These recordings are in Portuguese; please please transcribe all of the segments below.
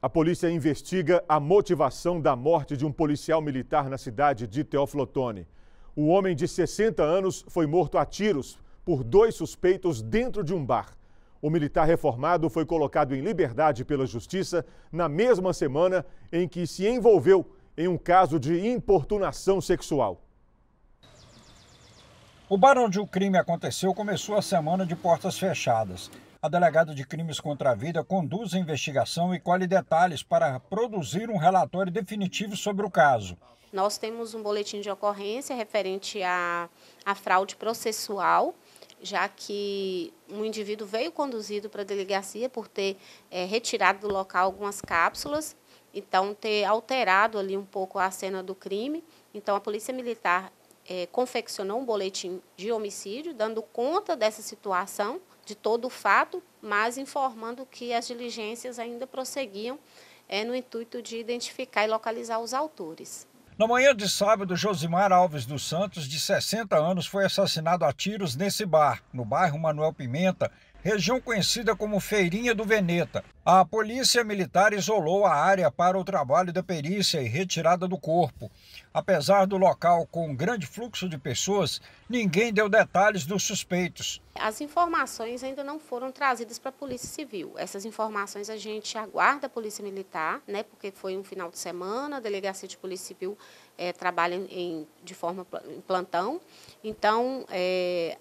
A polícia investiga a motivação da morte de um policial militar na cidade de Teoflotone. O homem de 60 anos foi morto a tiros por dois suspeitos dentro de um bar. O militar reformado foi colocado em liberdade pela justiça na mesma semana em que se envolveu em um caso de importunação sexual. O bar onde o crime aconteceu começou a semana de portas fechadas a delegada de crimes contra a vida conduz a investigação e colhe detalhes para produzir um relatório definitivo sobre o caso. Nós temos um boletim de ocorrência referente à, a fraude processual, já que um indivíduo veio conduzido para a delegacia por ter é, retirado do local algumas cápsulas, então ter alterado ali um pouco a cena do crime. Então a Polícia Militar é, confeccionou um boletim de homicídio, dando conta dessa situação de todo o fato, mas informando que as diligências ainda prosseguiam é, no intuito de identificar e localizar os autores. Na manhã de sábado, Josimar Alves dos Santos, de 60 anos, foi assassinado a tiros nesse bar, no bairro Manuel Pimenta, região conhecida como Feirinha do Veneta. A polícia militar isolou a área para o trabalho da perícia e retirada do corpo. Apesar do local com um grande fluxo de pessoas, ninguém deu detalhes dos suspeitos. As informações ainda não foram trazidas para a Polícia Civil. Essas informações a gente aguarda a Polícia Militar, né, porque foi um final de semana, a Delegacia de Polícia Civil é, trabalha em, de forma em plantão. Então, é,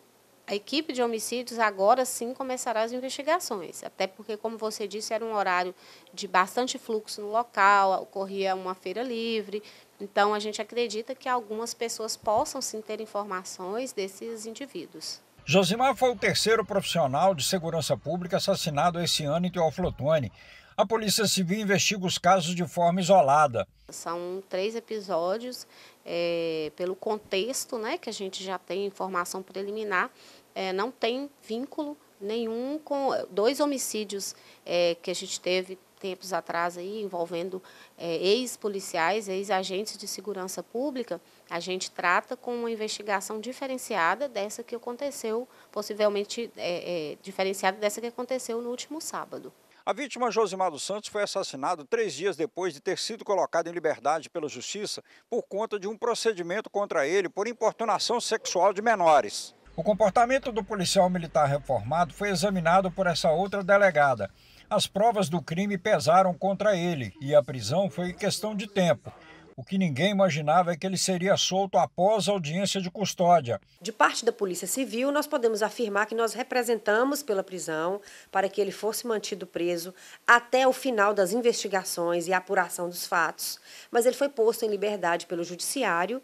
a equipe de homicídios agora sim começará as investigações, até porque, como você disse, era um horário de bastante fluxo no local, ocorria uma feira livre. Então, a gente acredita que algumas pessoas possam sim ter informações desses indivíduos. Josimar foi o terceiro profissional de segurança pública assassinado esse ano em Teoflotone. A Polícia Civil investiga os casos de forma isolada. São três episódios, é, pelo contexto né, que a gente já tem informação preliminar, é, não tem vínculo nenhum com dois homicídios é, que a gente teve tempos atrás aí, envolvendo é, ex-policiais, ex-agentes de segurança pública, a gente trata com uma investigação diferenciada dessa que aconteceu, possivelmente é, é, diferenciada dessa que aconteceu no último sábado. A vítima Josimar dos Santos foi assassinado três dias depois de ter sido colocado em liberdade pela justiça por conta de um procedimento contra ele por importunação sexual de menores. O comportamento do policial militar reformado foi examinado por essa outra delegada, as provas do crime pesaram contra ele e a prisão foi questão de tempo. O que ninguém imaginava é que ele seria solto após a audiência de custódia. De parte da Polícia Civil, nós podemos afirmar que nós representamos pela prisão para que ele fosse mantido preso até o final das investigações e apuração dos fatos. Mas ele foi posto em liberdade pelo Judiciário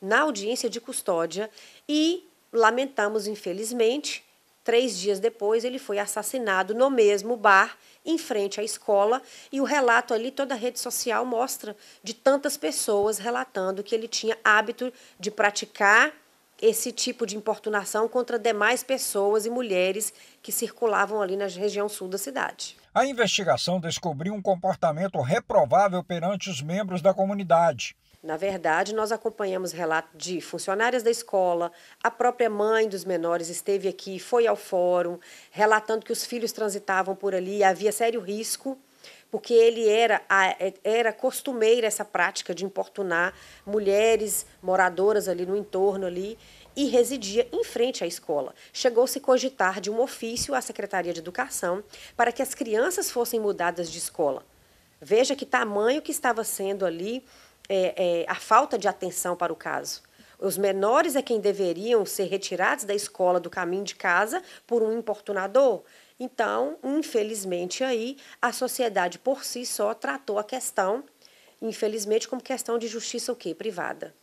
na audiência de custódia e lamentamos, infelizmente, Três dias depois, ele foi assassinado no mesmo bar, em frente à escola, e o relato ali, toda a rede social mostra de tantas pessoas relatando que ele tinha hábito de praticar esse tipo de importunação contra demais pessoas e mulheres que circulavam ali na região sul da cidade. A investigação descobriu um comportamento reprovável perante os membros da comunidade. Na verdade, nós acompanhamos relatos de funcionárias da escola, a própria mãe dos menores esteve aqui, foi ao fórum, relatando que os filhos transitavam por ali e havia sério risco, porque ele era, era costumeira essa prática de importunar mulheres moradoras ali no entorno ali, e residia em frente à escola. Chegou-se a cogitar de um ofício à Secretaria de Educação para que as crianças fossem mudadas de escola. Veja que tamanho que estava sendo ali é, é, a falta de atenção para o caso. Os menores é quem deveriam ser retirados da escola do caminho de casa por um importunador. Então, infelizmente, aí a sociedade por si só tratou a questão, infelizmente, como questão de justiça o quê? Privada.